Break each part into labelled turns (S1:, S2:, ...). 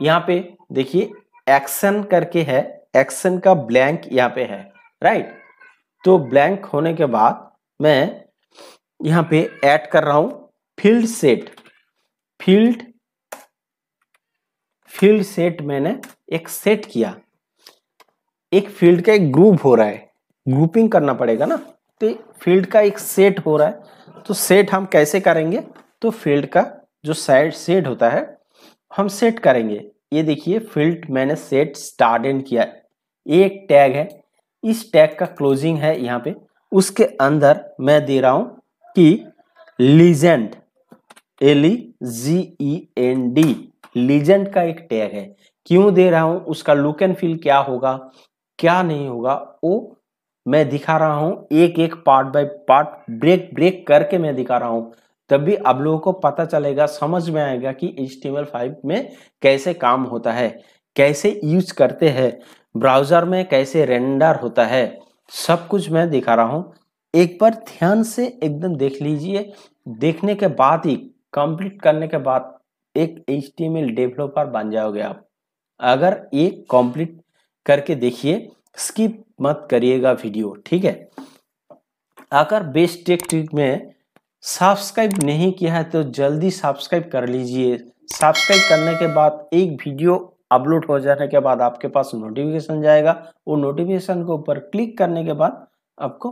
S1: यहाँ पे देखिए एक्शन करके है एक्शन का ब्लैंक यहाँ पे है राइट तो ब्लैंक होने के बाद मैं यहाँ पे ऐड कर रहा हूं field set field field set मैंने एक सेट किया एक फील्ड का एक ग्रुप हो रहा है ग्रुपिंग करना पड़ेगा ना तो फील्ड का एक सेट हो रहा है तो सेट हम कैसे करेंगे तो फील्ड का जो साइड सेट होता है हम सेट करेंगे ये देखिए फील्ड मैंने सेट स्टार्ट एंड किया एक टैग है इस टैग का क्लोजिंग है यहाँ पे उसके अंदर मैं दे रहा हूं कि legend L E G E N D legend का एक टैग है क्यों दे रहा हूं उसका लुक एंड फील क्या होगा क्या नहीं होगा वो मैं दिखा रहा हूं एक एक part by part break break करके मैं दिखा रहा हूं तब भी आप लोगों को पता चलेगा समझ में आएगा कि HTML5 में कैसे काम होता है कैसे यूज करते हैं ब्राउजर में कैसे रेंडर होता है सब कुछ मैं दिखा रहा हूँ एक बार ध्यान से एकदम देख लीजिए देखने के बाद ही कंप्लीट करने के बाद एक एच डेवलपर बन जाओगे आप अगर ये कंप्लीट करके देखिए स्किप मत करिएगा वीडियो ठीक है आकर बेस्ट टेक में सब्सक्राइब नहीं किया है तो जल्दी सब्सक्राइब कर लीजिए सब्सक्राइब करने के बाद एक वीडियो अपलोड हो जाने के बाद आपके पास नोटिफिकेशन जाएगा वो नोटिफिकेशन के ऊपर क्लिक करने के बाद आपको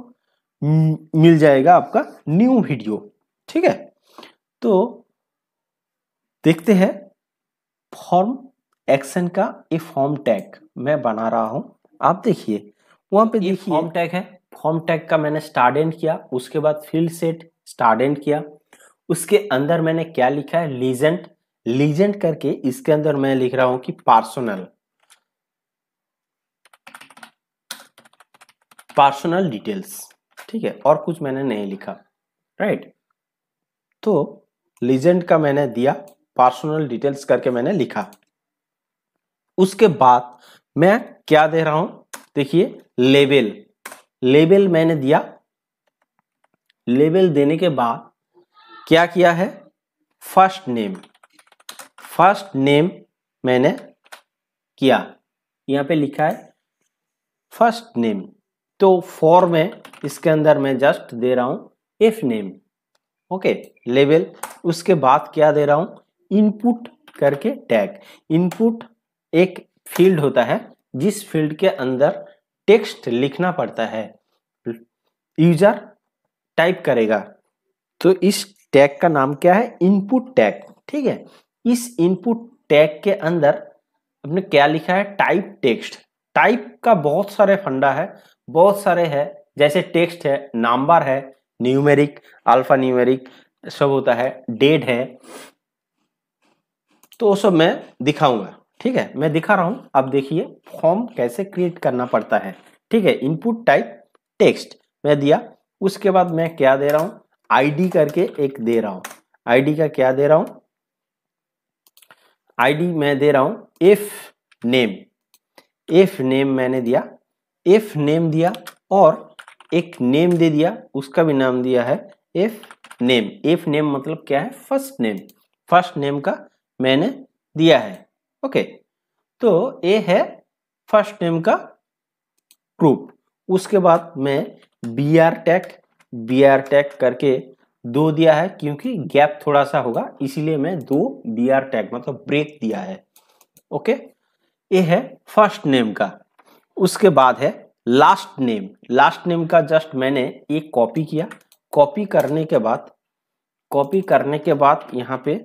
S1: मिल जाएगा आपका न्यू वीडियो ठीक है तो देखते हैं फॉर्म एक्शन का ये फॉर्म टैग मैं बना रहा हूं आप देखिए वहां पे देखिए फॉर्म टैग है फॉर्म टैग का मैंने स्टार्ट एंड किया उसके बाद फील्ड सेट स्टार्डेंट किया उसके अंदर मैंने क्या लिखा है लीजेंट लीजेंट करके इसके अंदर मैं लिख रहा हूं कि पार्सोनल पार्सोनल डिटेल्स ठीक है और कुछ मैंने नहीं लिखा राइट तो लीजेंट का मैंने दिया पार्सोनल डिटेल्स करके मैंने लिखा उसके बाद मैं क्या दे रहा हूं देखिए लेबल लेबल मैंने दिया लेबल देने के बाद क्या किया है फर्स्ट नेम फर्स्ट नेम मैंने किया यहाँ पे लिखा है फर्स्ट नेम तो फॉर में इसके अंदर मैं जस्ट दे रहा हूँ एफ नेम ओके लेवल उसके बाद क्या दे रहा हूँ इनपुट करके टैग इनपुट एक फील्ड होता है जिस फील्ड के अंदर टेक्स्ट लिखना पड़ता है यूजर टाइप करेगा तो इस टैग का नाम क्या है इनपुट टैग ठीक है इस इनपुट टैग के अंदर आपने क्या लिखा है टाइप टेक्स्ट टाइप का बहुत सारे फंडा है बहुत सारे है जैसे टेक्स्ट है नंबर है न्यूमेरिक अल्फा न्यूमेरिक सब होता है डेट है तो वो सब मैं दिखाऊंगा ठीक है मैं दिखा रहा हूं अब देखिए फॉर्म कैसे क्रिएट करना पड़ता है ठीक है इनपुट टाइप टेक्स्ट मैं दिया उसके बाद मैं क्या दे रहा हूं आईडी करके एक दे रहा हूं आईडी का क्या दे रहा हूं आईडी मैं दे रहा हूं एफ नेम एफ नेम मैंने दिया एफ नेम दिया और एक नेम दे दिया उसका भी नाम दिया है एफ नेम एफ नेम मतलब क्या है फर्स्ट नेम फर्स्ट नेम का मैंने दिया है ओके तो ये है फर्स्ट नेम का प्रूफ उसके बाद मैं B R tag B R tag करके दो दिया है क्योंकि गैप थोड़ा सा होगा इसीलिए मैं दो बी आर टैक मतलब ब्रेक दिया है ओके ये है फर्स्ट नेम का उसके बाद है लास्ट नेम लास्ट नेम का जस्ट मैंने एक कॉपी किया कॉपी करने के बाद कॉपी करने के बाद यहाँ पे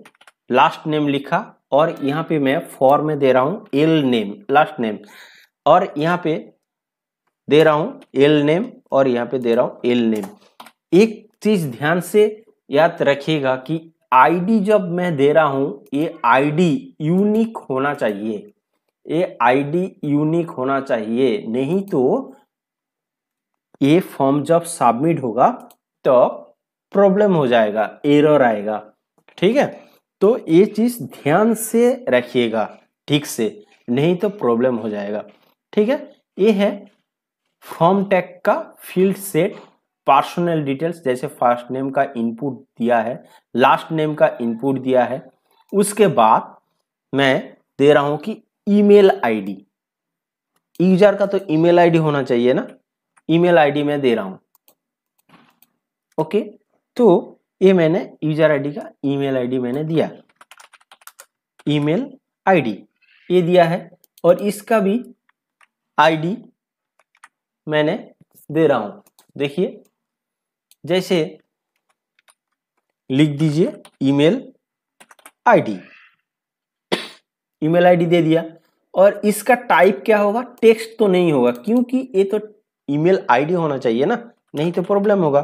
S1: लास्ट नेम लिखा और यहाँ पे मैं फॉर में दे रहा हूँ एल नेम लास्ट नेम और यहाँ पे दे रहा हूं एल नेम और यहाँ पे दे रहा हूं एल नेम एक चीज ध्यान से याद रखिएगा कि आईडी जब मैं दे रहा हूं ये आईडी यूनिक होना चाहिए ये आईडी यूनिक होना चाहिए नहीं तो ये फॉर्म जब सबमिट होगा तो प्रॉब्लम हो जाएगा एरर आएगा ठीक है तो ये चीज ध्यान से रखिएगा ठीक से नहीं तो प्रॉब्लम हो जाएगा ठीक है ये है फॉर्म टैग का फील्ड सेट पर्सनल डिटेल्स जैसे फर्स्ट नेम का इनपुट दिया है लास्ट नेम का इनपुट दिया है उसके बाद मैं दे रहा हूं कि ईमेल आईडी यूजर का तो ईमेल आईडी होना चाहिए ना ईमेल आईडी मैं दे रहा हूं ओके तो ये मैंने यूजर आईडी का ईमेल आईडी मैंने दिया ईमेल आईडी ये दिया है और इसका भी आईडी मैंने दे रहा हूं देखिए जैसे लिख दीजिए ईमेल आईडी ईमेल आईडी दे दिया और इसका टाइप क्या होगा टेक्स्ट तो नहीं होगा क्योंकि ये तो ईमेल आईडी होना चाहिए ना नहीं तो प्रॉब्लम होगा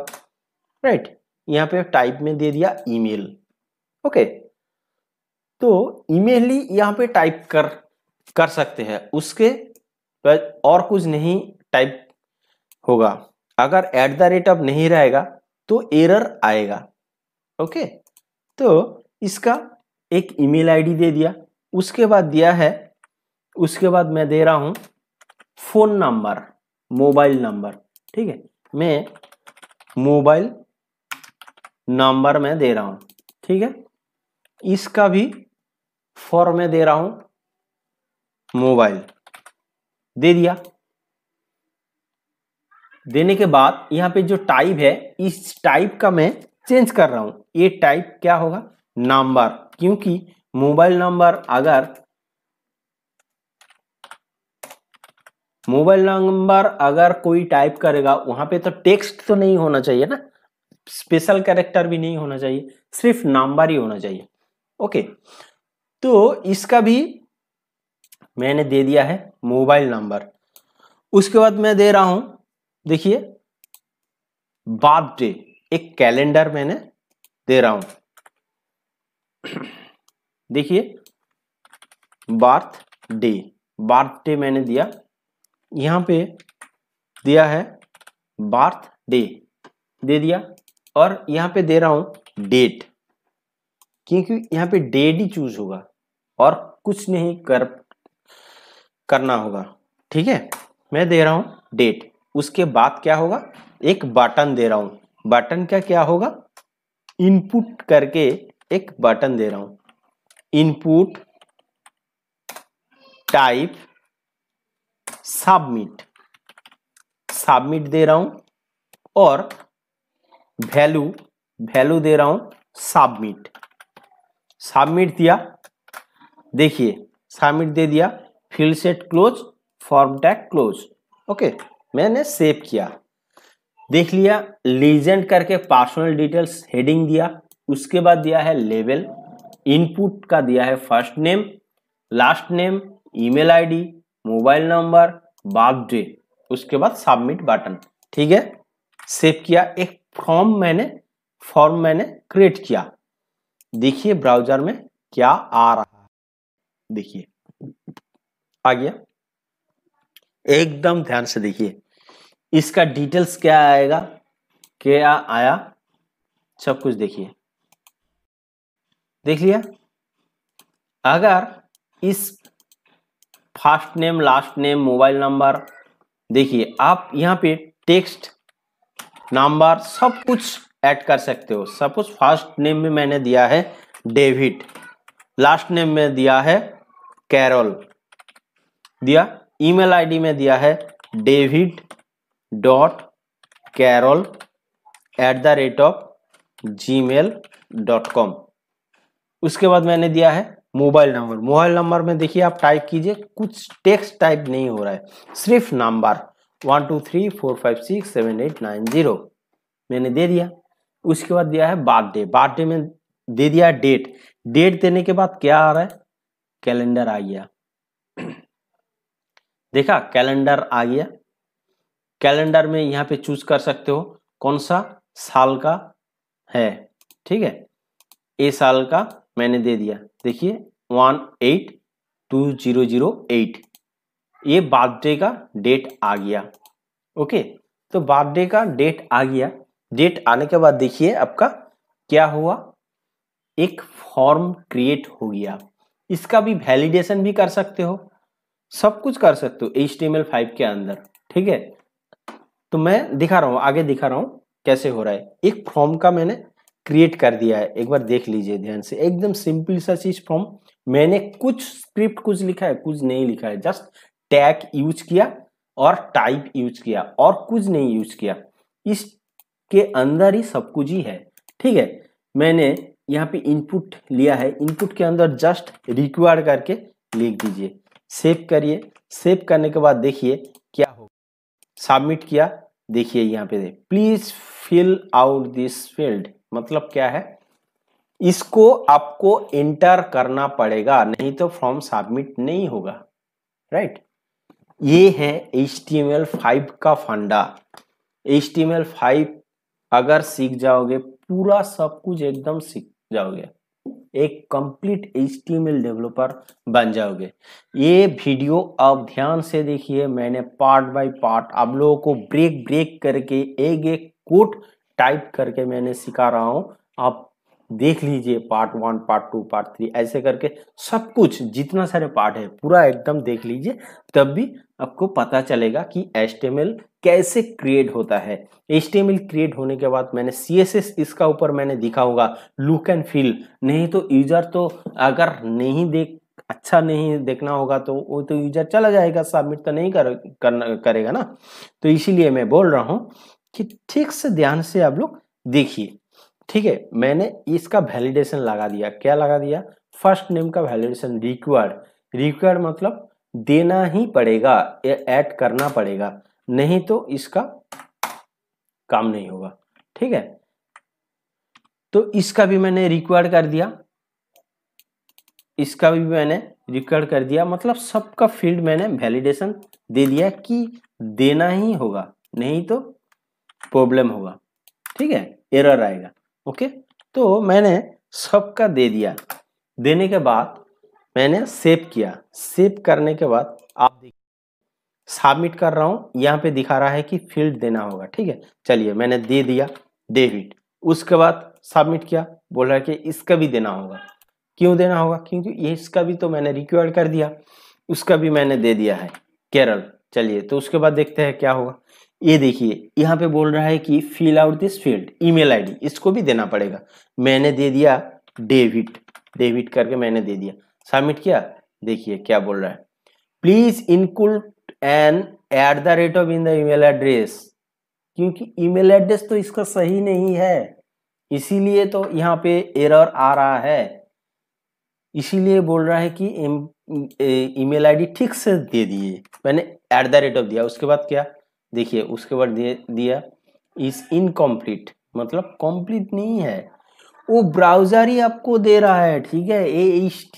S1: राइट यहां पे टाइप में दे दिया ईमेल ओके तो ईमेल ही यहां पे टाइप कर कर सकते हैं उसके और कुछ नहीं टाइप होगा अगर एट द रेट ऑफ नहीं रहेगा तो एरर आएगा ओके तो इसका एक ईमेल आईडी दे दिया उसके बाद दिया है उसके बाद मैं दे रहा हूं फोन नंबर मोबाइल नंबर ठीक है मैं मोबाइल नंबर में दे रहा हूं ठीक है इसका भी फॉर्म में दे रहा हूं मोबाइल दे दिया देने के बाद यहाँ पे जो टाइप है इस टाइप का मैं चेंज कर रहा हूँ ये टाइप क्या होगा नंबर क्योंकि मोबाइल नंबर अगर मोबाइल नंबर अगर कोई टाइप करेगा वहां पे तो टेक्स्ट तो नहीं होना चाहिए ना स्पेशल कैरेक्टर भी नहीं होना चाहिए सिर्फ नंबर ही होना चाहिए ओके तो इसका भी मैंने दे दिया है मोबाइल नंबर उसके बाद मैं दे रहा हूं देखिए बाप डे एक कैलेंडर मैंने दे रहा हूं देखिए बर्थ डे बर्थ डे मैंने दिया यहां पे दिया है बर्थ डे दे दिया और यहां पे दे रहा हूं डेट क्योंकि यहां पे डेट ही चूज होगा और कुछ नहीं कर करना होगा ठीक है मैं दे रहा हूं डेट उसके बाद क्या होगा एक बटन दे रहा हूं बटन क्या क्या होगा इनपुट करके एक बटन दे रहा हूं इनपुट टाइप सबमिट सबमिट दे रहा हूं और वैल्यू वैल्यू दे रहा हूं सबमिट सबमिट दिया देखिए सबमिट दे दिया field set close form tag close okay मैंने सेव किया देख लिया लीजेंड करके पर्सनल डिटेल्स हेडिंग दिया उसके बाद दिया है लेवल इनपुट का दिया है first name last name email ID mobile number birthday उसके बाद सबमिट बटन ठीक है सेव किया एक फॉर्म मैंने फॉर्म मैंने क्रिएट किया देखिए ब्राउजर में क्या आ रहा है देखिए आ गया एकदम ध्यान से देखिए इसका डिटेल्स क्या आएगा क्या आया सब कुछ देखिए देख लिया अगर इस first name last name mobile number देखिए आप यहाँ पे टेक्स्ट नंबर सब कुछ ऐड कर सकते हो सपोज फर्स्ट नेम में मैंने दिया है डेविड लास्ट नेम में दिया है कैरोल दिया ईमेल आईडी में दिया है David dot Carol at the rate of Gmail dot com उसके बाद मैंने दिया है मोबाइल नंबर मोबाइल नंबर में देखिए आप टाइप कीजिए कुछ टेक्स्ट टाइप नहीं हो रहा है सिर्फ number one two three four five six seven eight nine zero मैंने दे दिया उसके बाद दिया है बर्थडे बर्थडे में दे दिया डेट डेट देने के बाद क्या आ रहा है कैलेंडर आ गया देखा कैलेंडर आ गया कैलेंडर में यहाँ पे चूज कर सकते हो कौन सा साल का है ठीक है ए साल का मैंने दे दिया देखिए one eight two zero zero eight ये बर्थडे का डेट आ गया ओके तो बर्थडे का डेट आ गया डेट आने के बाद देखिए आपका क्या हुआ एक फॉर्म क्रिएट हो गया इसका भी वैलिडेशन भी कर सकते हो सब कुछ कर सकते हो एच फाइव के अंदर ठीक है तो मैं दिखा रहा हूँ आगे दिखा रहा हूँ कैसे हो रहा है एक फॉर्म का मैंने क्रिएट कर दिया है एक बार देख लीजिए ध्यान से एकदम सिंपल सा चीज फॉर्म मैंने कुछ स्क्रिप्ट कुछ लिखा है कुछ नहीं लिखा है जस्ट टैग यूज किया और टाइप यूज किया और कुछ नहीं यूज किया इसके अंदर ही सब कुछ ही है ठीक है मैंने यहाँ पे इनपुट लिया है इनपुट के अंदर जस्ट रिक्वायर करके लिख दीजिए सेव करिए सेव करने के बाद देखिए क्या होगा सबमिट किया देखिए यहाँ पे please fill out this field मतलब क्या है इसको आपको एंटर करना पड़ेगा नहीं तो फॉर्म सबमिट नहीं होगा राइट ये है H T M L five का फंडा H T M L five अगर सीख जाओगे पूरा सब कुछ एकदम सीख जाओगे एक कंप्लीट एच डेवलपर बन जाओगे ये वीडियो आप ध्यान से देखिए मैंने पार्ट बाय पार्ट आप लोगों को ब्रेक ब्रेक करके एक एक कोट टाइप करके मैंने सिखा रहा हूँ आप देख लीजिए part one part two part three ऐसे करके सब कुछ जितना सारे पार्ट है पूरा एकदम देख लीजिए तब भी आपको पता चलेगा कि एच कैसे क्रिएट होता है एच क्रिएट होने के बाद मैंने सी इसका ऊपर मैंने दिखा होगा लुक एंड फील नहीं तो यूजर तो अगर नहीं देख अच्छा नहीं देखना होगा तो वो तो यूजर चला जाएगा सबमिट तो नहीं कर, कर करेगा ना तो इसीलिए मैं बोल रहा हूँ कि ठीक से ध्यान से आप लोग देखिए ठीक है मैंने इसका वैलिडेशन लगा दिया क्या लगा दिया फर्स्ट नेम का वैलिडेशन रिक्वायर्ड रिक्वायर्ड मतलब देना ही पड़ेगा ऐड करना पड़ेगा नहीं तो इसका काम नहीं होगा ठीक है तो इसका भी मैंने रिक्वायर्ड कर दिया इसका भी मैंने रिक्वायर्ड कर दिया मतलब सबका फील्ड मैंने वैलिडेशन दे दिया कि देना ही होगा नहीं तो प्रॉब्लम होगा ठीक है एरर आएगा ओके तो मैंने सबका दे दिया देने के बाद मैंने सेव किया सेव करने के बाद सबमिट कर रहा हूँ यहाँ पे दिखा रहा है कि फील्ड देना होगा ठीक है चलिए मैंने दे दिया डेबिट उसके बाद सबमिट किया बोल रहा है कि इसका भी देना होगा क्यों देना होगा क्योंकि ये इसका भी तो मैंने रिक्वायर्ड कर दिया उसका भी मैंने दे दिया है केरल चलिए तो उसके बाद देखते हैं क्या होगा ये देखिए यहाँ पे बोल रहा है कि fill out this field email ID इसको भी देना पड़ेगा मैंने दे दिया डेविड डेविड करके मैंने दे दिया सबमिट किया देखिए क्या बोल रहा है please include an at the rate of in the email address क्योंकि ईमेल एड्रेस तो इसका सही नहीं है इसीलिए तो यहाँ पे एरर आ रहा है इसीलिए बोल रहा है कि ईमेल आईडी ठीक से दे दिए मैंने एट द रेट ऑफ दिया उसके बाद क्या देखिए उसके बाद दे दिया इस इनकम्प्लीट मतलब कॉम्प्लीट नहीं है वो ब्राउज़र ही आपको दे रहा है ठीक है ये एच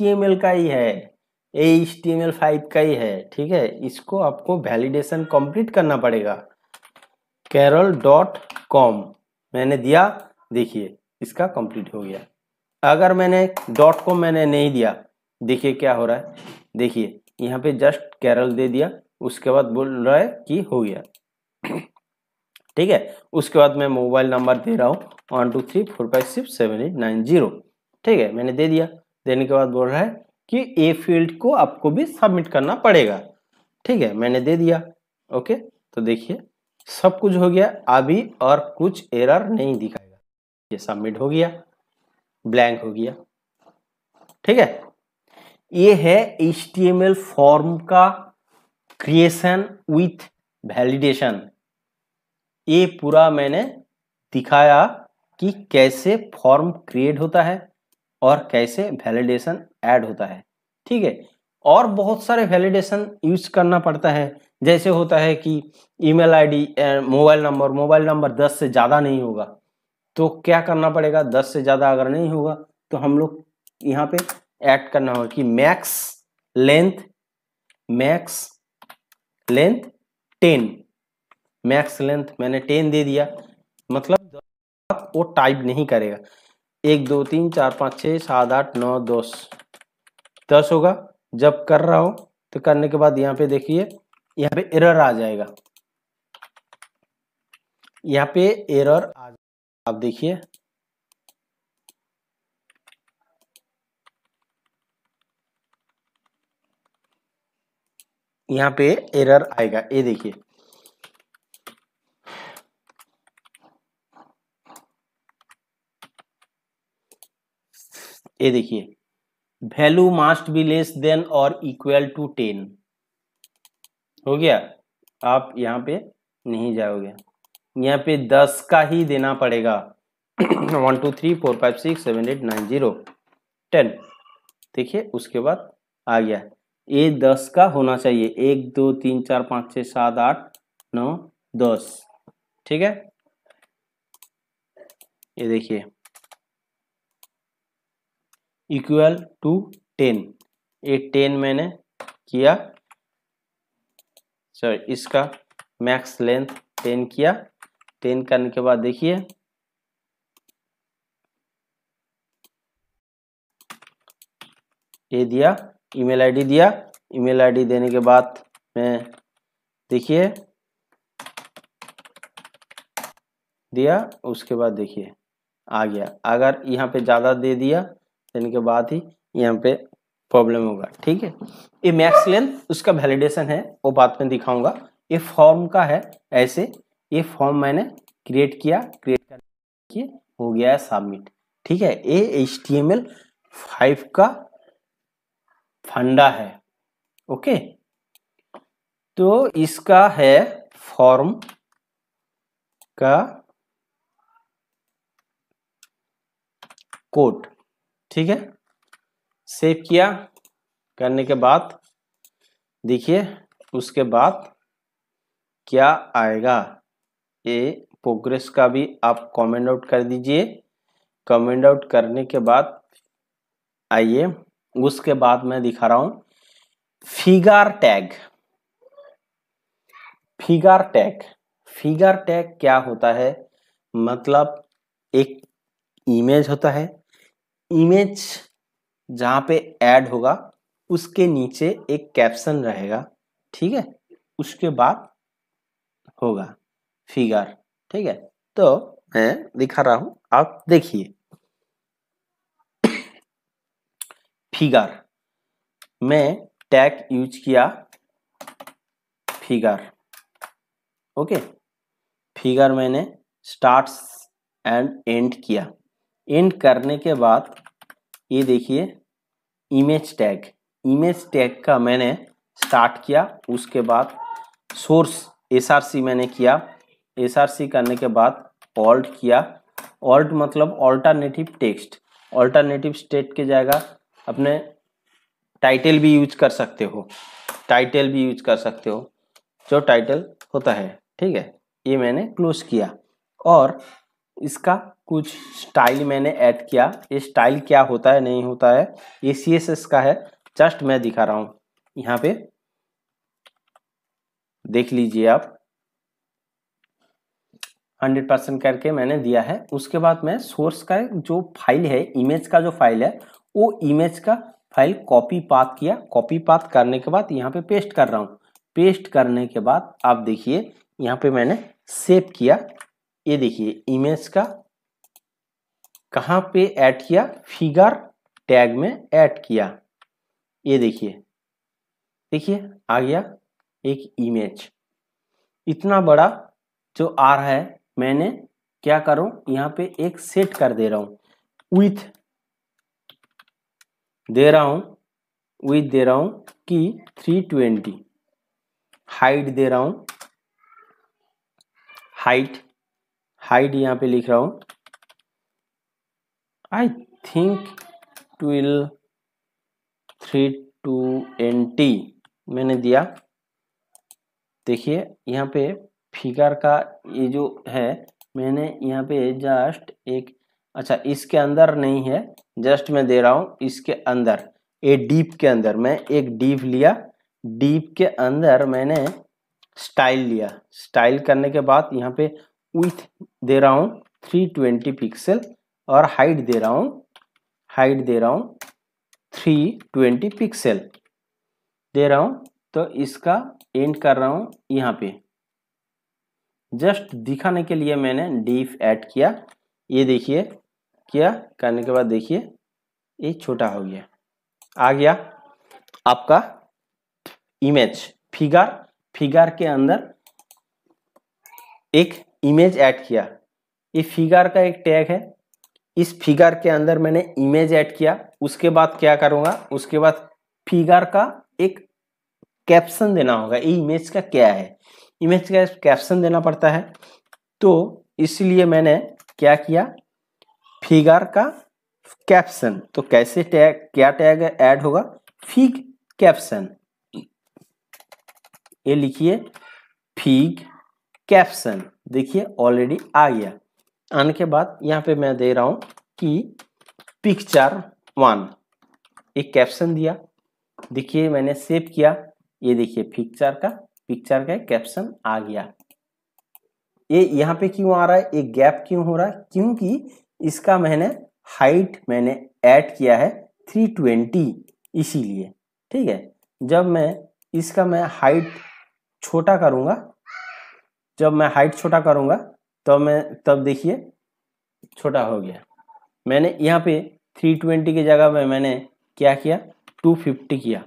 S1: का ही है H T M L five का ही है ठीक है इसको आपको वैलिडेशन कंप्लीट करना पड़ेगा कैरल डॉट कॉम मैंने दिया देखिए इसका कंप्लीट हो गया अगर मैंने डॉट कॉम मैंने नहीं दिया देखिए क्या हो रहा है देखिए यहाँ पे जस्ट कैरल दे दिया उसके बाद बोल रहा है कि हो गया ठीक है उसके बाद मैं मोबाइल नंबर दे रहा हूँ one two three four five six seven eight nine zero ठीक है मैंने दे दिया देने के बाद बोल रहा है कि ए फील्ड को आपको भी सबमिट करना पड़ेगा ठीक है मैंने दे दिया ओके तो देखिए सब कुछ हो गया अभी और कुछ एरर नहीं दिखाएगा ये सबमिट हो गया ब्लैंक हो गया ठीक है ये है एच फॉर्म का क्रिएशन विथ वैलिडेशन ये पूरा मैंने दिखाया कि कैसे फॉर्म क्रिएट होता है और कैसे वैलिडेशन ऐड होता है ठीक है और बहुत सारे वैलिडेशन यूज करना पड़ता है जैसे होता है कि email ID mobile number mobile number दस से ज़्यादा नहीं होगा तो क्या करना पड़ेगा दस से ज़्यादा अगर नहीं होगा तो हम लोग यहाँ पे ऐड करना होगा कि max length max length ten max length मैंने टेन दे दिया मतलब वो टाइप नहीं करेगा एक दो तीन चार पाँच छः सात आठ नौ दस दस होगा जब कर रहा हो तो करने के बाद यहाँ पे देखिए यहाँ पे एरर आ जाएगा यहाँ पे एरर आ जाएगा आप देखिए यहाँ पे एरर आएगा ये देखिए ये देखिए value must be less than और इक्वल टू टेन हो गया आप यहाँ पे नहीं जाओगे यहाँ पे दस का ही देना पड़ेगा one two three four five six seven eight nine zero ten देखिए उसके बाद आ गया ये दस का होना चाहिए एक दो तीन चार पाँच छः सात आठ नौ दस ठीक है ये देखिए इक्वल टू टेन ये टेन मैंने किया सॉरी इसका मैक्स लेंथ टेन किया टेन करने के बाद देखिए ये दिया ईमेल आईडी दिया ईमेल आईडी देने के बाद मैं देखिए दिया उसके बाद देखिए आ गया अगर यहाँ पे ज़्यादा दे दिया के बाद ही यहाँ पे प्रॉब्लम होगा ठीक है ये मैक्स लेंथ उसका वैलिडेशन है वो बात में दिखाऊंगा ये फॉर्म का है ऐसे ये फॉर्म मैंने क्रिएट किया क्रिएट करके हो गया है सबमिट ठीक है ये H T M L five का फंडा है ओके तो इसका है फॉर्म का कोड ठीक है सेव किया करने के बाद देखिए उसके बाद क्या आएगा ये प्रोग्रेस का भी आप कमेंट आउट कर दीजिए कमेंट आउट करने के बाद आइए उसके बाद मैं दिखा रहा हूँ figure tag figure tag figure tag क्या होता है मतलब एक इमेज होता है इमेज जहाँ पे ऐड होगा उसके नीचे एक कैप्शन रहेगा ठीक है उसके बाद होगा फिगर ठीक है तो मैं दिखा रहा हूं आप देखिए फिगर मैं टैग यूज किया फिगर ओके फिगर मैंने स्टार्ट एंड एंड किया एंड करने के बाद ये देखिए इमेज टैग इमेज टैग का मैंने स्टार्ट किया उसके बाद सोर्स एसआरसी मैंने किया एसआरसी करने के बाद ऑल्ट किया ऑल्ट मतलब ऑल्टरनेटिव टेक्स्ट ऑल्टरनेटिव स्टेट के जाएगा अपने टाइटल भी यूज कर सकते हो टाइटल भी यूज कर सकते हो जो टाइटल होता है ठीक है ये मैंने क्लोज किया और इसका कुछ स्टाइल मैंने ऐड किया ये स्टाइल क्या होता है नहीं होता है ये सी एस एस का है जस्ट मैं दिखा रहा हूँ यहाँ पे देख लीजिए आप हंड्रेड परसेंट करके मैंने दिया है उसके बाद मैं सोर्स का जो फाइल है इमेज का जो फाइल है वो इमेज का फाइल कॉपी पात किया कॉपी पात करने के बाद यहाँ पे पेस्ट कर रहा हूँ पेस्ट करने के बाद आप देखिए यहाँ पे मैंने सेव किया ये देखिए इमेज का कहाँ पे ऐड किया फिगर टैग में ऐड किया ये देखिए देखिए आ गया एक इमेज इतना बड़ा जो आ रहा है मैंने क्या करूं यहाँ पे एक सेट कर दे रहा हूं विथ दे रहा हूं विथ दे रहा हूं कि 320 हाइट दे रहा हूं हाइट हाइट यहाँ पे लिख रहा हूँ आई थिंक ट्विल थ्री टू एन टी मैंने दिया देखिए यहाँ पे फिगर का ये जो है मैंने यहाँ पे जस्ट एक अच्छा इसके अंदर नहीं है जस्ट मैं दे रहा हूँ इसके अंदर ए डीप के अंदर मैं एक डीप लिया डीप के अंदर मैंने स्टाइल लिया स्टाइल करने के बाद यहाँ पे विथ दे रहा हूँ थ्री ट्वेंटी पिक्सल और हाइट दे रहा हूँ हाइट दे रहा हूँ थ्री ट्वेंटी पिक्सल दे रहा हूँ तो इसका एंड कर रहा हूँ यहाँ पे जस्ट दिखाने के लिए मैंने डीफ ऐड किया ये देखिए किया करने के बाद देखिए ये छोटा हो गया आ गया आपका इमेज फिगर फिगर के अंदर एक इमेज ऐड किया ये फिगर का एक टैग है इस फिगर के अंदर मैंने इमेज ऐड किया उसके बाद क्या करूँगा उसके बाद फिगर का एक कैप्शन देना होगा ये इमेज का क्या है इमेज का कैप्शन देना पड़ता है तो इसलिए मैंने क्या किया फिगर का कैप्शन तो कैसे टैग क्या टैग ऐड होगा फिग कैप्शन ये लिखिए फिग कैप्शन देखिए ऑलरेडी आ गया आने के बाद यहाँ पे मैं दे रहा हूँ कि पिक्चर वन एक कैप्शन दिया देखिए मैंने सेव किया ये देखिए पिक्चर का पिक्चर का कैप्शन आ गया ये यहाँ पे क्यों आ रहा है ये गैप क्यों हो रहा है क्योंकि इसका मैंने हाइट मैंने ऐड किया है 320 इसीलिए ठीक है जब मैं इसका मैं हाइट छोटा करूँगा जब मैं हाइट छोटा करूँगा तब तो मैं तब देखिए छोटा हो गया मैंने यहाँ पे 320 की जगह में मैंने क्या किया 250 किया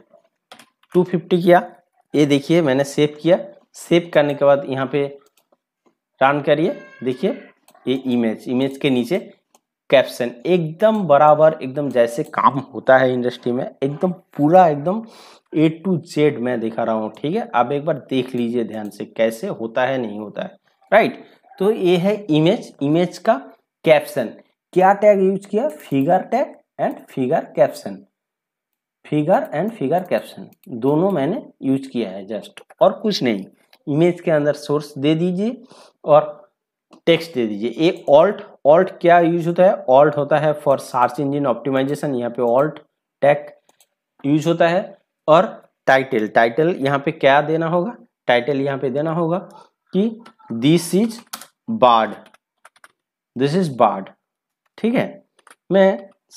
S1: 250 किया ये देखिए मैंने सेव किया सेव करने के बाद यहाँ पे रन करिए देखिए ये इमेज इमेज के नीचे कैप्शन एकदम बराबर एकदम जैसे काम होता है इंडस्ट्री में एकदम पूरा एकदम ए टू जेड मैं दिखा रहा हूँ ठीक है आप एक बार देख लीजिए ध्यान से कैसे होता है नहीं होता है राइट तो ये है इमेज इमेज का कैप्शन क्या टैग यूज किया figure tag and figure caption figure and figure caption दोनों मैंने यूज किया है जस्ट और कुछ नहीं इमेज के अंदर सोर्स दे दीजिए और टेक्स्ट दे दीजिए ए ऑल्ट ऑल्ट क्या यूज होता है ऑल्ट होता है फॉर सार्च इंजिन ऑप्टिमाइजेशन यहाँ पे ऑल्ट टैक यूज होता है और टाइटल टाइटल यहाँ पे क्या देना होगा टाइटल यहाँ पे देना होगा कि this is bird this is bird ठीक है मैं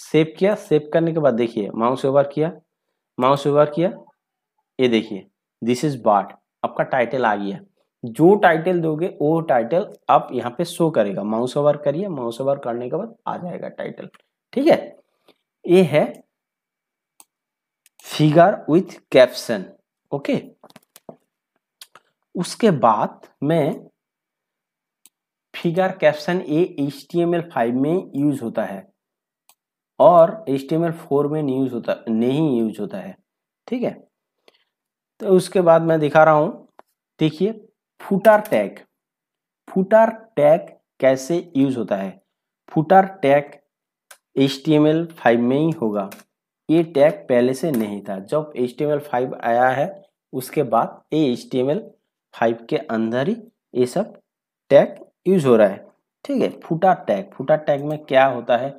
S1: सेव किया सेव करने के बाद देखिए माउस ओवर किया माउस ओवर किया ये देखिए दिस इज बार्ड आपका टाइटल आ गया जो टाइटल दोगे वो टाइटल आप यहाँ पे शो करेगा माउस ओवर करिए माउस ओवर करने के बाद आ जाएगा टाइटल ठीक है ये है फिगर विथ कैप्शन ओके उसके बाद में figure caption a H T M L five में यूज होता है और H T M L four में यूज होता नहीं यूज होता है ठीक है तो उसके बाद मैं दिखा रहा हूं देखिए फुटार टैग फुटार टैग कैसे यूज होता है footer tag H T M L five में ही होगा ये टैग पहले से नहीं था जब H T M L five आया है उसके बाद ये H T M L five के अंदर ही ये सब टैग यूज हो रहा है ठीक है फुटा टैग फुटा टैग में क्या होता है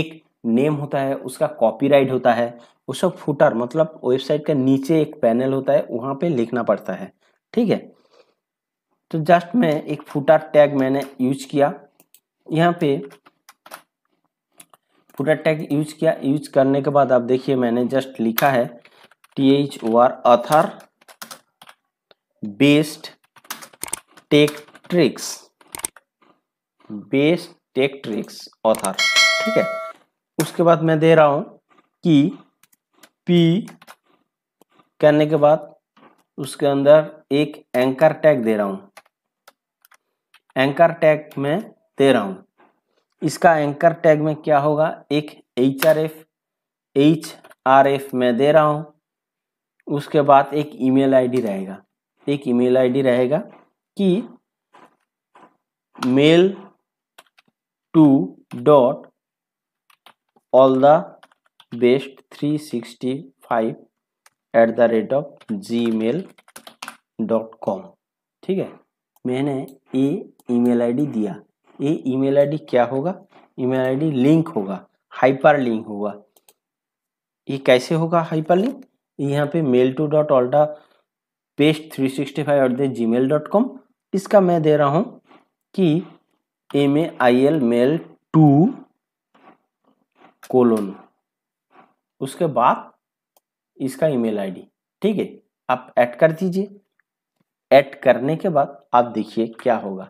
S1: एक नेम होता है उसका कॉपीराइट होता है वो सब फुटर मतलब वेबसाइट के नीचे एक पैनल होता है वहाँ पे लिखना पड़ता है ठीक है तो जस्ट मैं एक फुटर टैग मैंने यूज किया यहाँ पे फुटर टैग यूज किया यूज करने के बाद आप देखिए मैंने जस्ट लिखा है T H O R author best tech tricks best tech tricks author ठीक है उसके बाद मैं दे रहा हूं कि पी करने के बाद उसके अंदर एक एंकर टैग दे रहा हूं एंकर टैग में दे रहा हूँ इसका एंकर टैग में क्या होगा एक H R F H R F मैं दे रहा हूँ उसके बाद एक ईमेल आईडी रहेगा एक ईमेल आईडी रहेगा कि mail to dot all the best three sixty five at the rate of Gmail dot com ठीक है मैंने ये ईमेल आईडी दिया ये ईमेल आईडी क्या होगा ईमेल आईडी लिंक होगा हाइपर लिंक होगा ये कैसे होगा हाइपर लिंक यहाँ पे mail to dot all the best three sixty five at the Gmail dot com इसका मैं दे रहा हूँ कि M A I L mail to colon उसके बाद इसका ईमेल आईडी ठीक है आप ऐड कर दीजिए ऐड करने के बाद आप देखिए क्या होगा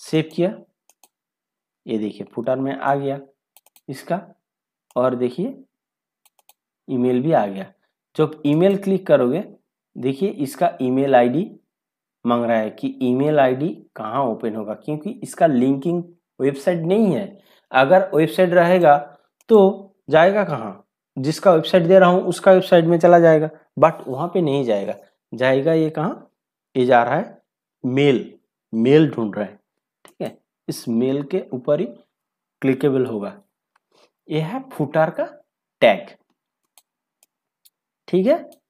S1: सेव किया ये देखिए फुटर में आ गया इसका और देखिए ईमेल भी आ गया जब ईमेल क्लिक करोगे देखिए इसका ईमेल आईडी मांग रहा है कि ईमेल आईडी कहाँ ओपन होगा क्योंकि इसका लिंकिंग वेबसाइट नहीं है अगर वेबसाइट रहेगा तो जाएगा कहाँ जिसका वेबसाइट दे रहा हूँ उसका वेबसाइट में चला जाएगा बट वहाँ पे नहीं जाएगा जाएगा ये कहाँ ये जा रहा है मेल मेल ढूंढ रहा है ठीक है इस मेल के ऊपर ही क्लिकेबल होगा यह है फुटार का टैग ठीक है